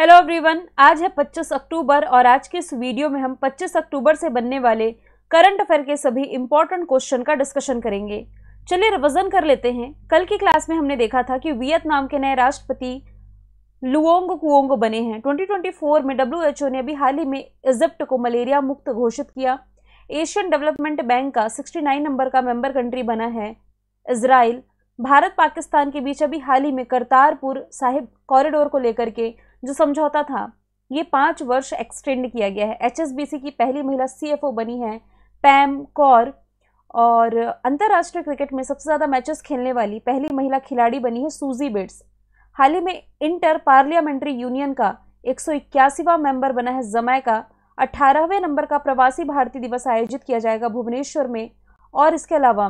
Hello everyone आज है 25 अक्टूबर और आज के इस वीडियो में हम 25 अक्टूबर से बनने वाले करंट अफेयर के सभी इम्पोर्टेंट क्वेश्चन का डिस्कशन करेंगे चलिए रिविजन कर लेते हैं कल की क्लास में हमने देखा था कि वियतनाम के नए राष्ट्रपति लुओंग कुओंग बने हैं 2024 में डब्ल्यू ने अभी हाल ही में इजिप्ट को मलेरिया मुक्त घोषित किया एशियन डेवलपमेंट बैंक का सिक्सटी नंबर का मेंबर कंट्री बना है इसराइल भारत पाकिस्तान के बीच अभी हाल ही में करतारपुर साहिब कॉरिडोर को लेकर के जो समझौता था ये पाँच वर्ष एक्सटेंड किया गया है एचएसबीसी की पहली महिला सीएफओ बनी है पैम कौर और अंतर्राष्ट्रीय क्रिकेट में सबसे ज़्यादा मैचेस खेलने वाली पहली महिला खिलाड़ी बनी है सूजी बिट्स हाल ही में इंटर पार्लियामेंट्री यूनियन का एक मेंबर बना है का अठारहवें नंबर का प्रवासी भारतीय दिवस आयोजित किया जाएगा भुवनेश्वर में और इसके अलावा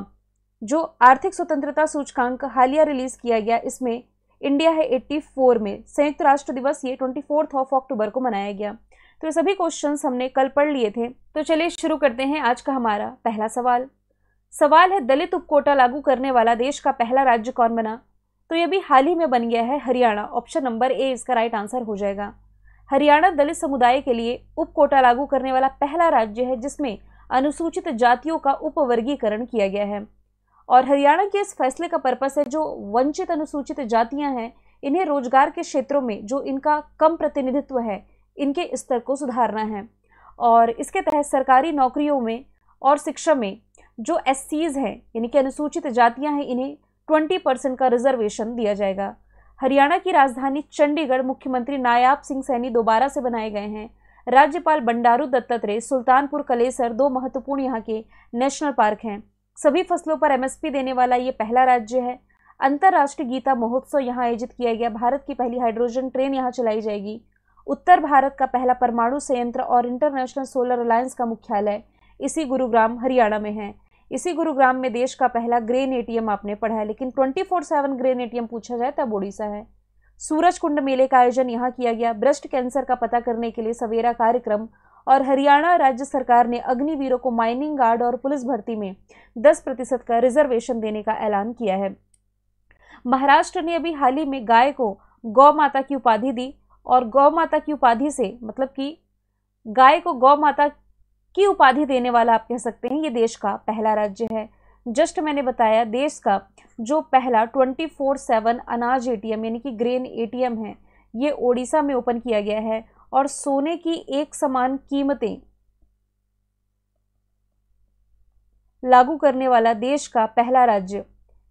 जो आर्थिक स्वतंत्रता सूचकांक हालिया रिलीज किया गया इसमें इंडिया है 84 में संयुक्त राष्ट्र दिवस ये ट्वेंटी फोर्थ ऑफ अक्टूबर को मनाया गया तो ये सभी क्वेश्चन हमने कल पढ़ लिए थे तो चलिए शुरू करते हैं आज का हमारा पहला सवाल सवाल है दलित उपकोटा लागू करने वाला देश का पहला राज्य कौन बना तो ये भी हाल ही में बन गया है हरियाणा ऑप्शन नंबर ए इसका राइट आंसर हो जाएगा हरियाणा दलित समुदाय के लिए उपकोटा लागू करने वाला पहला राज्य है जिसमें अनुसूचित जातियों का उपवर्गीकरण किया गया है और हरियाणा के इस फैसले का पर्पस है जो वंचित अनुसूचित जातियां हैं इन्हें रोजगार के क्षेत्रों में जो इनका कम प्रतिनिधित्व है इनके स्तर को सुधारना है और इसके तहत सरकारी नौकरियों में और शिक्षा में जो एस हैं यानी कि अनुसूचित जातियां हैं इन्हें 20 परसेंट का रिजर्वेशन दिया जाएगा हरियाणा की राजधानी चंडीगढ़ मुख्यमंत्री नायाब सिंह सैनी दोबारा से बनाए गए हैं राज्यपाल बंडारू दत्तात्रेय सुल्तानपुर कलेसर दो महत्वपूर्ण यहाँ के नेशनल पार्क हैं सभी फसलों पर एमएसपी देने वाला ये पहला राज्य है अंतर्राष्ट्रीय गीता महोत्सव यहाँ आयोजित किया गया भारत की पहली हाइड्रोजन ट्रेन यहाँ चलाई जाएगी उत्तर भारत का पहला परमाणु संयंत्र और इंटरनेशनल सोलर अलायंस का मुख्यालय इसी गुरुग्राम हरियाणा में है इसी गुरुग्राम में देश का पहला ग्रेन एटीएम आपने पढ़ा है लेकिन 24/7 फोर सेवन ग्रेन एटीएम पूछा जाए तब उड़ीसा है सूरज कुंड मेले का आयोजन यहाँ किया गया ब्रेस्ट कैंसर का पता करने के लिए सवेरा कार्यक्रम और हरियाणा राज्य सरकार ने अग्निवीरों को माइनिंग गार्ड और पुलिस भर्ती में 10 प्रतिशत का रिजर्वेशन देने का ऐलान किया है महाराष्ट्र ने अभी हाल ही में गाय को गौ माता की उपाधि दी और गौ माता की उपाधि से मतलब कि गाय को गौ माता की उपाधि देने वाला आप कह सकते हैं ये देश का पहला राज्य है जस्ट मैंने बताया देश का जो पहला ट्वेंटी फोर सेवन अनाज एटीएम यानी कि ग्रेन एटीएम है ये ओडिशा में ओपन किया गया है और सोने की एक समान कीमतें लागू करने वाला देश का पहला राज्य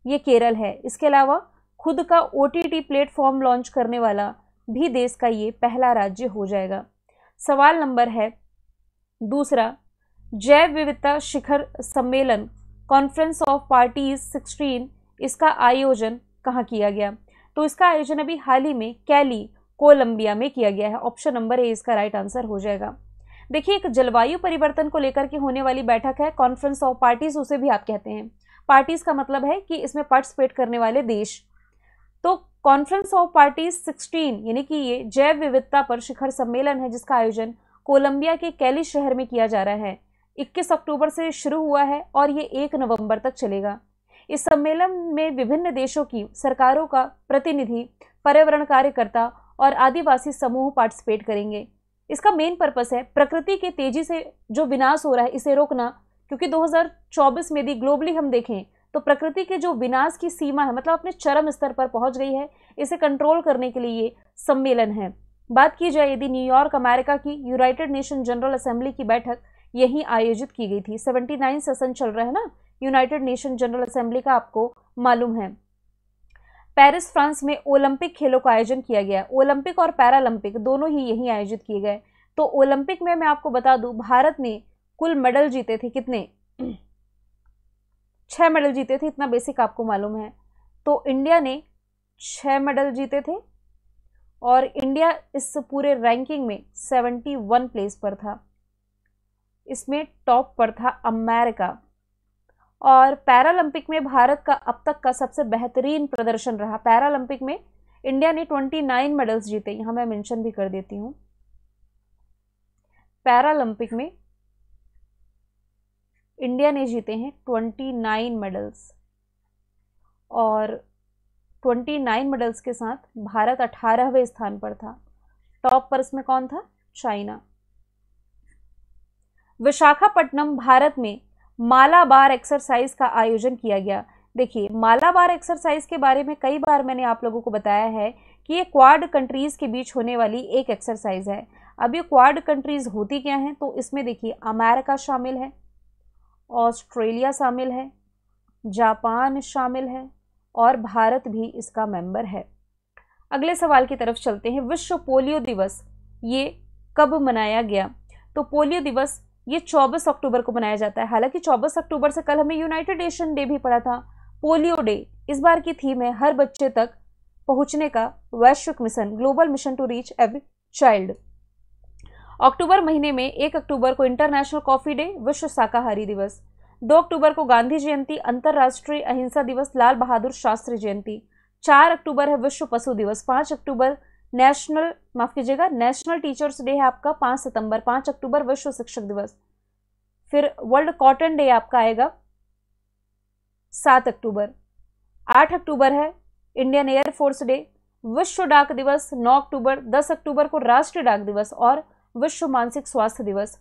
ये केरल है इसके अलावा खुद का ओ प्लेटफॉर्म लॉन्च करने वाला भी देश का ये पहला राज्य हो जाएगा सवाल नंबर है दूसरा जैव विविधता शिखर सम्मेलन कॉन्फ्रेंस ऑफ पार्टीज सिक्सटीन इसका आयोजन कहाँ किया गया तो इसका आयोजन अभी हाल ही में कैली कोलंबिया में किया गया है ऑप्शन नंबर ए इसका राइट आंसर हो जाएगा देखिए एक जलवायु परिवर्तन को लेकर के होने वाली बैठक है कॉन्फ्रेंस ऑफ पार्टीज उसे भी आप कहते हैं पार्टीज का मतलब है कि इसमें पार्टिसिपेट करने वाले देश तो कॉन्फ्रेंस ऑफ पार्टीज 16 यानी कि ये जैव विविधता पर शिखर सम्मेलन है जिसका आयोजन कोलंबिया के कैली शहर में किया जा रहा है 21 अक्टूबर से शुरू हुआ है और ये 1 नवंबर तक चलेगा इस सम्मेलन में विभिन्न देशों की सरकारों का प्रतिनिधि पर्यावरण कार्यकर्ता और आदिवासी समूह पार्टिसिपेट करेंगे इसका मेन पर्पस है प्रकृति के तेजी से जो विनाश हो रहा है इसे रोकना क्योंकि 2024 में यदि ग्लोबली हम देखें तो प्रकृति के जो विनाश की सीमा है मतलब अपने चरम स्तर पर पहुंच गई है इसे कंट्रोल करने के लिए ये सम्मेलन है बात की जाए यदि न्यूयॉर्क अमेरिका की यूनाइटेड नेशन जनरल असेंबली की बैठक यहीं आयोजित की गई थी सेवेंटी सेशन चल रहा है ना यूनाइटेड नेशन जनरल असेंबली का आपको मालूम है पेरिस फ्रांस में ओलंपिक खेलों का आयोजन किया गया ओलंपिक और पैरालंपिक दोनों ही यहीं आयोजित किए गए तो ओलंपिक में मैं आपको बता दूं भारत ने कुल मेडल जीते थे कितने छः मेडल जीते थे इतना बेसिक आपको मालूम है तो इंडिया ने छः मेडल जीते थे और इंडिया इस पूरे रैंकिंग में सेवेंटी वन प्लेस पर था इसमें टॉप पर था अमेरिका और पैरालंपिक में भारत का अब तक का सबसे बेहतरीन प्रदर्शन रहा पैरालंपिक में इंडिया ने 29 मेडल्स जीते यहाँ मैं मेंशन भी कर देती हूँ पैरालंपिक में इंडिया ने जीते हैं 29 मेडल्स और 29 मेडल्स के साथ भारत अठारहवें स्थान पर था टॉप पर इसमें कौन था चाइना विशाखापट्टनम भारत में मालाबार एक्सरसाइज का आयोजन किया गया देखिए माला बार एक्सरसाइज के बारे में कई बार मैंने आप लोगों को बताया है कि ये क्वाड कंट्रीज़ के बीच होने वाली एक एक्सरसाइज है अब ये क्वाड कंट्रीज़ होती क्या हैं तो इसमें देखिए अमेरिका शामिल है ऑस्ट्रेलिया शामिल है जापान शामिल है और भारत भी इसका मेंबर है अगले सवाल की तरफ चलते हैं विश्व पोलियो दिवस ये कब मनाया गया तो पोलियो दिवस ये चौबीस अक्टूबर को मनाया जाता है हालांकि चौबीस अक्टूबर से कल हमें यूनाइटेड नेशन डे भी पड़ा था पोलियो डे इस बार की थीम है हर बच्चे तक पहुंचने का वैश्विक mission global mission to reach every child अक्टूबर महीने में एक अक्टूबर को इंटरनेशनल कॉफी डे विश्व शाकाहारी दिवस दो अक्टूबर को गांधी जयंती अंतर्राष्ट्रीय अहिंसा दिवस लाल बहादुर शास्त्री जयंती चार अक्टूबर है विश्व पशु दिवस पांच अक्टूबर नेशनल माफ कीजिएगा नेशनल टीचर्स डे है आपका पांच सितंबर पांच अक्टूबर विश्व शिक्षक दिवस फिर वर्ल्ड कॉटन डे आपका आएगा सात अक्टूबर आठ अक्टूबर है इंडियन एयरफोर्स डे विश्व डाक दिवस नौ अक्टूबर दस अक्टूबर को राष्ट्रीय डाक दिवस और विश्व मानसिक स्वास्थ्य दिवस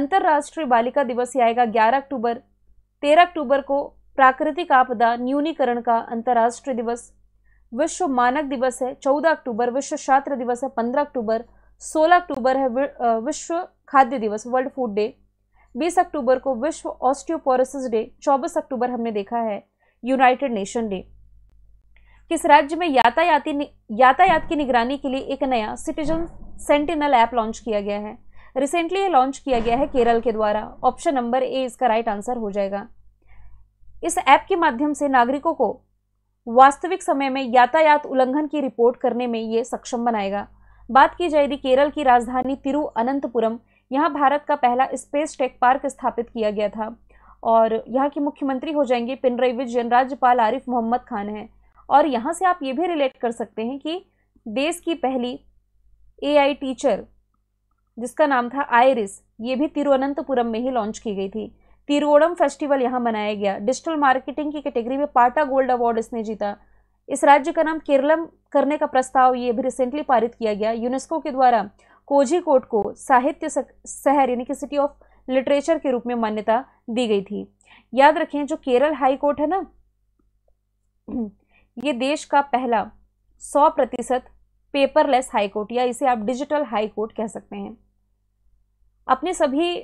अंतर्राष्ट्रीय बालिका दिवस ये आएगा ग्यारह अक्टूबर तेरह अक्टूबर को प्राकृतिक आपदा न्यूनीकरण का अंतर्राष्ट्रीय दिवस विश्व मानक दिवस है चौदह अक्टूबर विश्व छात्र दिवस है पंद्रह अक्टूबर सोलह अक्टूबर है विश्व खाद्य दिवस वर्ल्ड फूड डे बीस अक्टूबर को विश्व ऑस्टियोपोरोसिस डे चौबीस अक्टूबर हमने देखा है यूनाइटेड नेशन डे किस राज्य में यातायाती यातायात की निगरानी के लिए एक नया सिटीजन सेंटिनल ऐप लॉन्च किया गया है रिसेंटली ये लॉन्च किया गया है केरल के द्वारा ऑप्शन नंबर ए इसका राइट आंसर हो जाएगा इस ऐप के माध्यम से नागरिकों को वास्तविक समय में यातायात उल्लंघन की रिपोर्ट करने में ये सक्षम बनाएगा बात की जाएगी केरल की राजधानी तिरुअनंतपुरम यहाँ भारत का पहला स्पेस टेक पार्क स्थापित किया गया था और यहाँ के मुख्यमंत्री हो जाएंगे पिनरई विजयन राज्यपाल आरिफ मोहम्मद खान हैं और यहाँ से आप ये भी रिलेट कर सकते हैं कि देश की पहली एआई टीचर जिसका नाम था आयरिस ये भी तिरुअनंतपुरम में ही लॉन्च की गई थी तिरुवोणम फेस्टिवल यहाँ मनाया गया डिजिटल मार्केटिंग की कैटेगरी में पाटा गोल्ड अवार्ड इसने जीता इस राज्य का नाम केरलम करने का प्रस्ताव ये भी रिसेंटली पारित किया गया यूनेस्को के द्वारा कोझीकोट को साहित्य शहर यानी कि सिटी ऑफ लिटरेचर के रूप में मान्यता दी गई थी याद रखें जो केरल हाई कोर्ट है ना ये देश का पहला सौ प्रतिशत पेपरलेस हाई कोर्ट या इसे आप डिजिटल हाई कोर्ट कह सकते हैं अपने सभी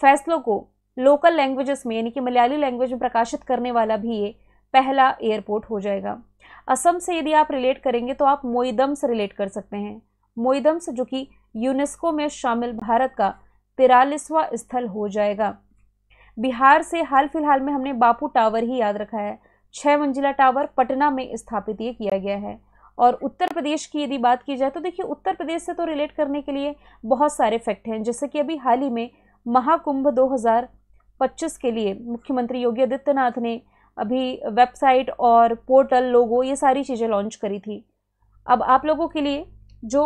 फैसलों को लोकल लैंग्वेजेस में यानी कि मलयाली लैंग्वेज में प्रकाशित करने वाला भी ये पहला एयरपोर्ट हो जाएगा असम से यदि आप रिलेट करेंगे तो आप मोईदम से रिलेट कर सकते हैं मोइदम्स जो कि यूनेस्को में शामिल भारत का तिरालीसवा स्थल हो जाएगा बिहार से हाल फिलहाल में हमने बापू टावर ही याद रखा है छः मंजिला टावर पटना में स्थापित ये किया गया है और उत्तर प्रदेश की यदि बात की जाए तो देखिए उत्तर प्रदेश से तो रिलेट करने के लिए बहुत सारे फैक्ट हैं जैसे कि अभी हाल ही में महाकुंभ 2025 के लिए मुख्यमंत्री योगी आदित्यनाथ ने अभी वेबसाइट और पोर्टल लोगो ये सारी चीज़ें लॉन्च करी थी अब आप लोगों के लिए जो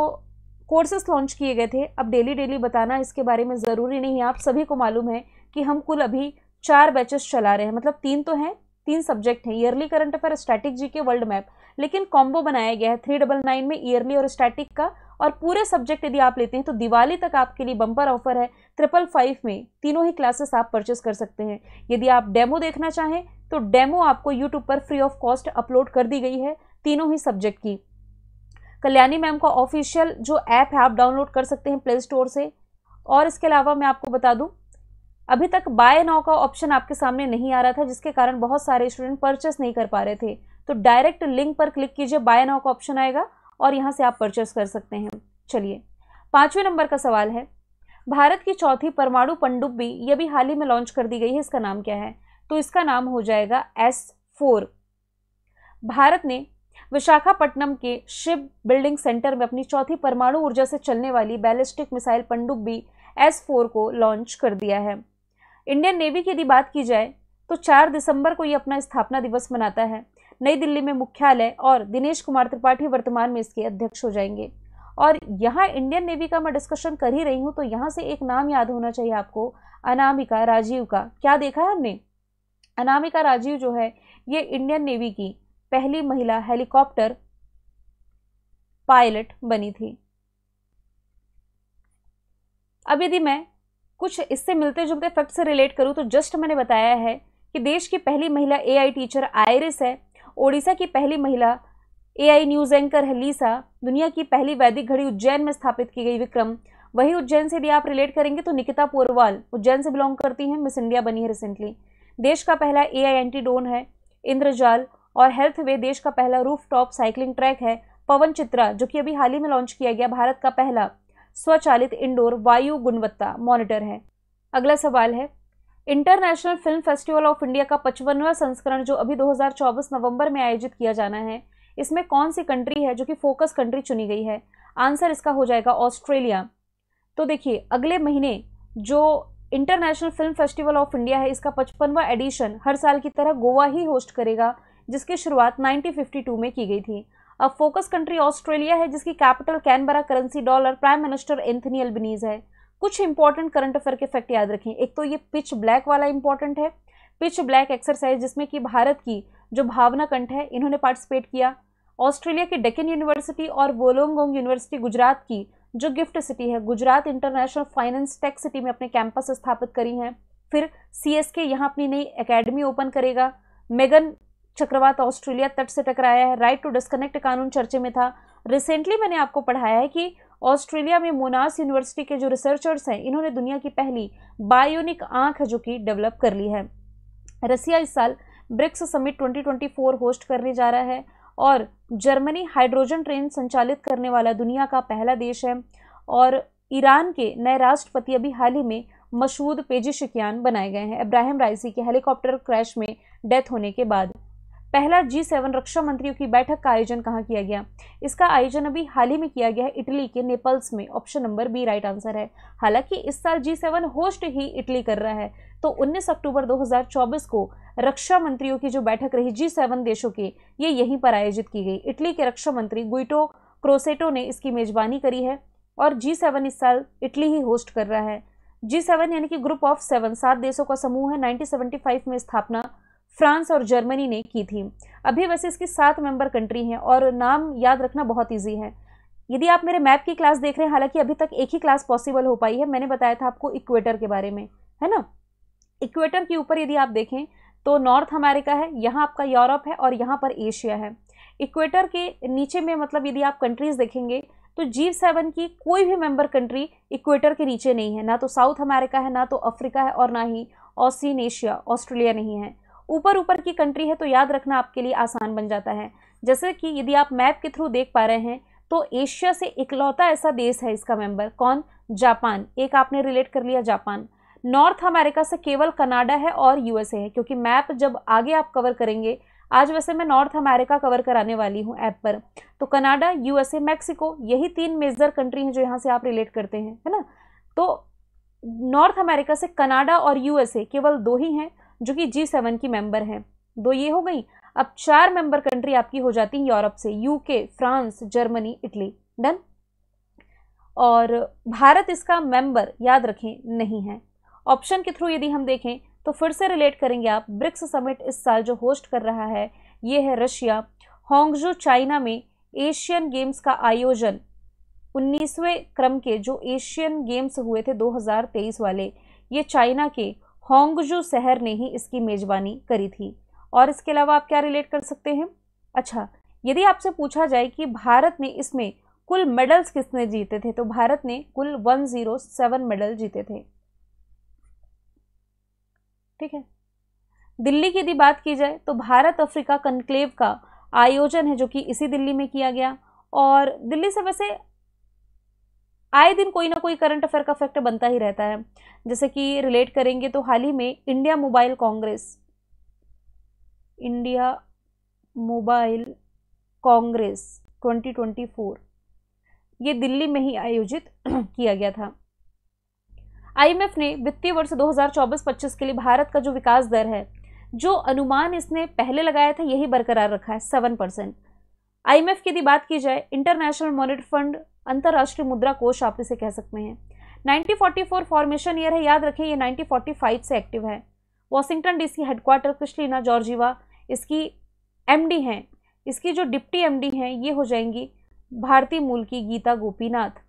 कोर्सेस लॉन्च किए गए थे अब डेली डेली बताना इसके बारे में ज़रूरी नहीं है आप सभी को मालूम है कि हम कुल अभी चार बैचेस चला रहे हैं मतलब तीन तो हैं तीन सब्जेक्ट हैं yearly current affair static G K world map लेकिन कॉम्बो बनाया गया है थ्री डबल नाइन में ईयरली और स्टैटिक का और पूरे सब्जेक्ट यदि आप लेते हैं तो दिवाली तक आपके लिए बम्पर ऑफर है ट्रिपल फाइव में तीनों ही क्लासेस आप परचेस कर सकते हैं यदि आप डेमो देखना चाहें तो डेमो आपको यूट्यूब पर फ्री ऑफ कॉस्ट अपलोड कर दी गई है तीनों ही सब्जेक्ट की कल्याणी मैम का ऑफिशियल जो ऐप है आप डाउनलोड कर सकते हैं प्ले स्टोर से और इसके अलावा मैं आपको बता दूं अभी तक बाय नाउ का ऑप्शन आपके सामने नहीं आ रहा था जिसके कारण बहुत सारे स्टूडेंट परचेस नहीं कर पा रहे थे तो डायरेक्ट लिंक पर क्लिक कीजिए बाय नाउ का ऑप्शन आएगा और यहाँ से आप परचेस कर सकते हैं चलिए पाँचवें नंबर का सवाल है भारत की चौथी परमाणु पनडुब्बी यह भी हाल ही में लॉन्च कर दी गई है इसका नाम क्या है तो इसका नाम हो जाएगा एस फोर भारत ने विशाखापट्टनम के शिप बिल्डिंग सेंटर में अपनी चौथी परमाणु ऊर्जा से चलने वाली बैलिस्टिक मिसाइल पनडुब्बी एस फोर को लॉन्च कर दिया है इंडियन नेवी की यदि बात की जाए तो 4 दिसंबर को ये अपना स्थापना दिवस मनाता है नई दिल्ली में मुख्यालय और दिनेश कुमार त्रिपाठी वर्तमान में इसके अध्यक्ष हो जाएंगे और यहाँ इंडियन नेवी का मैं डिस्कशन कर ही रही हूँ तो यहाँ से एक नाम याद होना चाहिए आपको अनामिका राजीव का क्या देखा है हमने अनामिका राजीव जो है ये इंडियन नेवी की पहली महिला हेलीकॉप्टर पायलट बनी थी अब यदि मैं कुछ इससे मिलते जुलते फैक्ट से रिलेट करूँ तो जस्ट मैंने बताया है कि देश की पहली महिला एआई टीचर आयरिस है ओडिशा की पहली महिला एआई न्यूज़ एंकर है लीसा दुनिया की पहली वैदिक घड़ी उज्जैन में स्थापित की गई विक्रम वही उज्जैन से यदि आप रिलेट करेंगे तो निकिता पोरवाल उज्जैन से बिलोंग करती हैं मिस इंडिया बनी है रिसेंटली देश का पहला ए आई एंटीडोन है इंद्रजाल और हेल्थ वे देश का पहला रूफ टॉप साइकिलिंग ट्रैक है पवन चित्रा जो कि अभी हाल ही में लॉन्च किया गया भारत का पहला स्वचालित इंडोर वायु गुणवत्ता मॉनिटर है अगला सवाल है International Film Festival of India का पचपनवा संस्करण जो अभी 2024 नवंबर में आयोजित किया जाना है इसमें कौन सी कंट्री है जो कि फोकस कंट्री चुनी गई है आंसर इसका हो जाएगा ऑस्ट्रेलिया तो देखिए अगले महीने जो International Film Festival of India है इसका पचपनवा एडिशन हर साल की तरह गोवा ही होस्ट करेगा जिसकी शुरुआत 1952 में की गई थी अब फोकस कंट्री ऑस्ट्रेलिया है जिसकी capital Canberra currency dollar prime minister Anthony Albanese है कुछ इंपॉर्टेंट करंट अफेयर के फैक्ट याद रखें एक तो ये पिच ब्लैक वाला इंपॉर्टेंट है पिच ब्लैक एक्सरसाइज जिसमें कि भारत की जो भावना कंठ है इन्होंने पार्टिसिपेट किया ऑस्ट्रेलिया की डेकिन यूनिवर्सिटी और वोलोंगोंग यूनिवर्सिटी गुजरात की जो गिफ्ट सिटी है Gujarat International Finance Tech City में अपने कैंपस स्थापित करी हैं फिर सी एस के यहाँ अपनी नई एकेडमी ओपन करेगा मेगन चक्रवात ऑस्ट्रेलिया तट से टकराया है राइट टू डिस्कनेक्ट कानून चर्चे में था रिसेंटली मैंने आपको पढ़ाया है कि ऑस्ट्रेलिया में मोनास यूनिवर्सिटी के जो रिसर्चर्स हैं इन्होंने दुनिया की पहली बायोनिक आँख जो कि डेवलप कर ली है रसिया इस साल ब्रिक्स समिट 2024 होस्ट करने जा रहा है और जर्मनी हाइड्रोजन ट्रेन संचालित करने वाला दुनिया का पहला देश है और ईरान के नए राष्ट्रपति अभी हाल ही में मशहूद पेजिशिकियान बनाए गए हैं इब्राहिम राइसी के हेलीकॉप्टर क्रैश में डेथ होने के बाद पहला जी सेवन रक्षा मंत्रियों की बैठक का आयोजन कहाँ किया गया इसका आयोजन अभी हाल ही में किया गया है इटली के नेपल्स में option number B right answer है हालांकि इस साल जी सेवन होस्ट ही इटली कर रहा है तो 19 अक्टूबर 2024 को रक्षा मंत्रियों की जो बैठक रही जी सेवन देशों के ये यहीं पर आयोजित की गई इटली के रक्षा मंत्री गुइटो क्रोसेटो ने इसकी मेजबानी करी है और जी सेवन इस साल इटली ही होस्ट कर रहा है जी सेवन यानी कि ग्रुप ऑफ सेवन सात देशों का समूह है 1975 में स्थापना फ्रांस और जर्मनी ने की थी अभी वैसे इसकी सात मेंबर कंट्री हैं और नाम याद रखना बहुत ईजी है यदि आप मेरे मैप की क्लास देख रहे हैं हालांकि अभी तक एक ही क्लास पॉसिबल हो पाई है मैंने बताया था आपको इक्वेटर के बारे में है ना इक्वेटर के ऊपर यदि आप देखें तो नॉर्थ अमेरिका है यहाँ आपका यूरोप है और यहाँ पर एशिया है इक्वेटर के नीचे में मतलब यदि आप कंट्रीज़ देखेंगे तो जीव सेवन की कोई भी मेंबर कंट्री इक्वेटर के नीचे नहीं है ना तो साउथ अमेरिका है ना तो अफ्रीका है और ना ही ऑसिन एशिया ऑस्ट्रेलिया नहीं है ऊपर ऊपर की कंट्री है तो याद रखना आपके लिए आसान बन जाता है जैसे कि यदि आप मैप के थ्रू देख पा रहे हैं तो एशिया से इकलौता ऐसा देश है इसका मेंबर कौन जापान एक आपने रिलेट कर लिया जापान नॉर्थ अमेरिका से केवल कनाडा है और यूएसए है क्योंकि मैप जब आगे आप कवर करेंगे आज वैसे मैं नॉर्थ अमेरिका कवर कराने वाली हूँ ऐप पर तो कनाडा यूएसए मैक्सिको यही तीन मेजर कंट्री हैं जो यहाँ से आप रिलेट करते हैं है ना तो नॉर्थ अमेरिका से कनाडा और यूएसए केवल दो ही हैं जो कि जी सेवन की मेंबर हैं दो ये हो गई अब चार मेंबर कंट्री आपकी हो जाती है यूरोप से यूके फ्रांस जर्मनी इटली डन और भारत इसका मेंबर याद रखें नहीं है ऑप्शन के थ्रू यदि हम देखें तो फिर से रिलेट करेंगे आप ब्रिक्स समिट इस साल जो होस्ट कर रहा है ये है रशिया होंगजू चाइना में एशियन गेम्स का आयोजन उन्नीसवें क्रम के जो एशियन गेम्स हुए थे 2023 वाले ये चाइना के होंगजू शहर ने ही इसकी मेज़बानी करी थी और इसके अलावा आप क्या रिलेट कर सकते हैं अच्छा यदि आपसे पूछा जाए कि भारत ने इसमें कुल मेडल्स किसने जीते थे तो भारत ने कुल 107 मेडल जीते थे ठीक है दिल्ली की यदि बात की जाए तो भारत अफ्रीका कंक्लेव का आयोजन है जो कि इसी दिल्ली में किया गया और दिल्ली से वैसे आए दिन कोई ना कोई करंट अफेयर का फैक्टर बनता ही रहता है जैसे कि रिलेट करेंगे तो हाल ही में India Mobile Congress India Mobile Congress 2024 ये दिल्ली में ही आयोजित किया गया था आईएमएफ ने वित्तीय वर्ष 2024-25 के लिए भारत का जो विकास दर है जो अनुमान इसने पहले लगाया था यही बरकरार रखा है सेवन परसेंट आई की यदि बात की जाए इंटरनेशनल मॉनिटरी फंड अंतर्राष्ट्रीय मुद्रा कोष आप इसे कह सकते हैं 1944 फॉर्मेशन ईयर है याद रखें ये 1945 से एक्टिव है Washington DC headquarter Kristalina Georgieva इसकी एमडी हैं इसकी जो डिप्टी एमडी हैं ये हो जाएंगी भारतीय मूल की गीता गोपीनाथ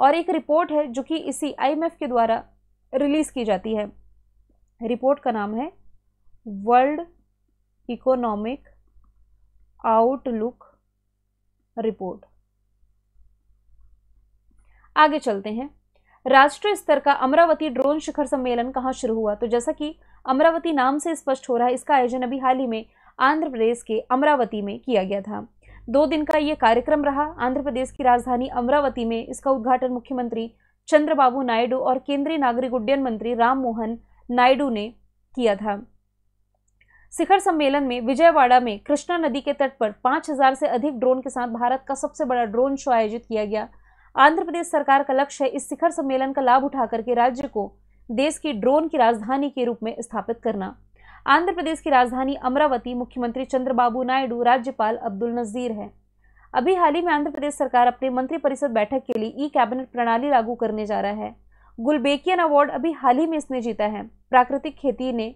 और एक रिपोर्ट है जो कि इसी आईएमएफ के द्वारा रिलीज़ की जाती है रिपोर्ट का नाम है वर्ल्ड इकोनॉमिक आउटलुक रिपोर्ट आगे चलते हैं राष्ट्रीय स्तर का अमरावती ड्रोन शिखर सम्मेलन कहाँ शुरू हुआ तो जैसा कि अमरावती नाम से स्पष्ट हो रहा है इसका आयोजन अभी हाल ही में आंध्र प्रदेश के अमरावती में किया गया था दो दिन का ये कार्यक्रम रहा आंध्र प्रदेश की राजधानी अमरावती में इसका उद्घाटन मुख्यमंत्री चंद्रबाबू नायडू और केंद्रीय नागरिक उड्डयन मंत्री राममोहन नायडू ने किया था शिखर सम्मेलन में विजयवाड़ा में कृष्णा नदी के तट पर 5000 से अधिक ड्रोन के साथ भारत का सबसे बड़ा ड्रोन शो आयोजित किया गया आंध्र प्रदेश सरकार का लक्ष्य है इस शिखर सम्मेलन का लाभ उठा करके राज्य को देश की ड्रोन की राजधानी के रूप में स्थापित करना आंध्र प्रदेश की राजधानी अमरावती मुख्यमंत्री चंद्रबाबू नायडू राज्यपाल अब्दुल नजीर है अभी हाल ही में आंध्र प्रदेश सरकार अपने मंत्रिपरिषद बैठक के लिए ई कैबिनेट प्रणाली लागू करने जा रहा है गुलबेकियन अवार्ड अभी हाल ही में इसने जीता है प्राकृतिक खेती ने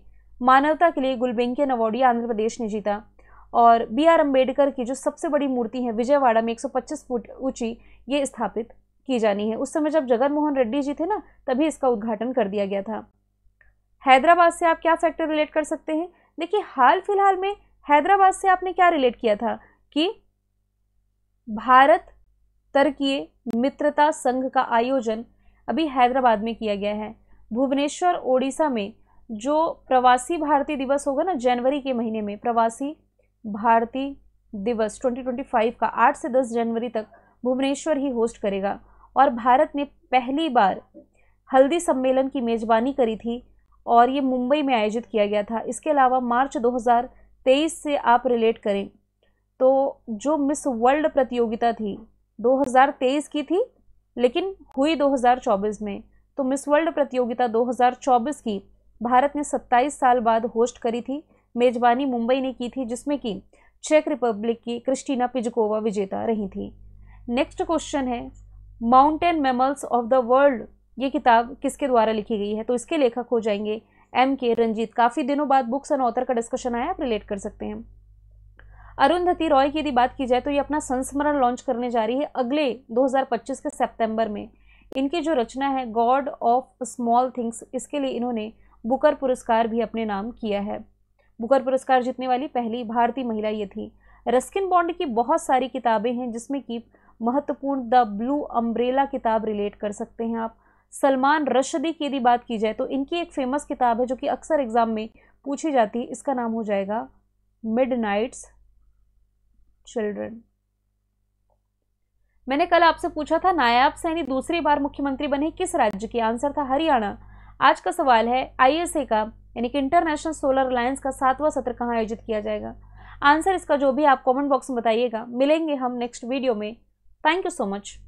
मानवता के लिए गुलबेकियन अवार्ड ये आंध्र प्रदेश ने जीता और बी आर अम्बेडकर की जो सबसे बड़ी मूर्ति है विजयवाड़ा में एक फुट ऊंची ये स्थापित की जानी है उस समय जब जगन मोहन रेड्डी जी थे ना तभी इसका उद्घाटन कर दिया गया था हैदराबाद से आप क्या फैक्टर रिलेट कर सकते हैं देखिए हाल फिलहाल में हैदराबाद से आपने क्या रिलेट किया था कि भारत तर्कीय मित्रता संघ का आयोजन अभी हैदराबाद में किया गया है भुवनेश्वर ओडिशा में जो प्रवासी भारतीय दिवस होगा ना जनवरी के महीने में प्रवासी भारतीय दिवस 2025 का 8 से 10 जनवरी तक भुवनेश्वर ही होस्ट करेगा और भारत ने पहली बार हल्दी सम्मेलन की मेज़बानी करी थी और ये मुंबई में आयोजित किया गया था इसके अलावा मार्च 2023 से आप रिलेट करें तो जो मिस वर्ल्ड प्रतियोगिता थी 2023 की थी लेकिन हुई 2024 में तो मिस वर्ल्ड प्रतियोगिता 2024 की भारत ने 27 साल बाद होस्ट करी थी मेजबानी मुंबई ने की थी जिसमें कि चेक रिपब्लिक की क्रिस्टीना पिजकोवा विजेता रही थी नेक्स्ट क्वेश्चन है mountain mammals of the world ये किताब किसके द्वारा लिखी गई है तो इसके लेखक हो जाएंगे एम के रंजीत काफ़ी दिनों बाद बुक्स एंड ऑथर का डिस्कशन आया आप रिलेट कर सकते हैं अरुंधति रॉय की यदि बात की जाए तो ये अपना संस्मरण लॉन्च करने जा रही है अगले 2025 के सितंबर में इनकी जो रचना है गॉड ऑफ स्मॉल थिंग्स इसके लिए इन्होंने बुकर पुरस्कार भी अपने नाम किया है बुकर पुरस्कार जीतने वाली पहली भारतीय महिला ये थी रस्किन बॉन्ड की बहुत सारी किताबें हैं जिसमें कि महत्वपूर्ण द ब्लू अम्ब्रेला किताब रिलेट कर सकते हैं आप सलमान रशदी की यदि बात की जाए तो इनकी एक फेमस किताब है जो कि अक्सर एग्ज़ाम में पूछी जाती है इसका नाम हो जाएगा मिड नाइट्स चिल्ड्रन मैंने कल आपसे पूछा था नायाब सैनी दूसरी बार मुख्यमंत्री बने किस राज्य की आंसर था हरियाणा आज का सवाल है आईएसए का यानी कि इंटरनेशनल सोलर अलायंस का सातवां सत्र कहाँ आयोजित किया जाएगा आंसर इसका जो भी आप कमेंट बॉक्स में बताइएगा मिलेंगे हम नेक्स्ट वीडियो में Thank you so much.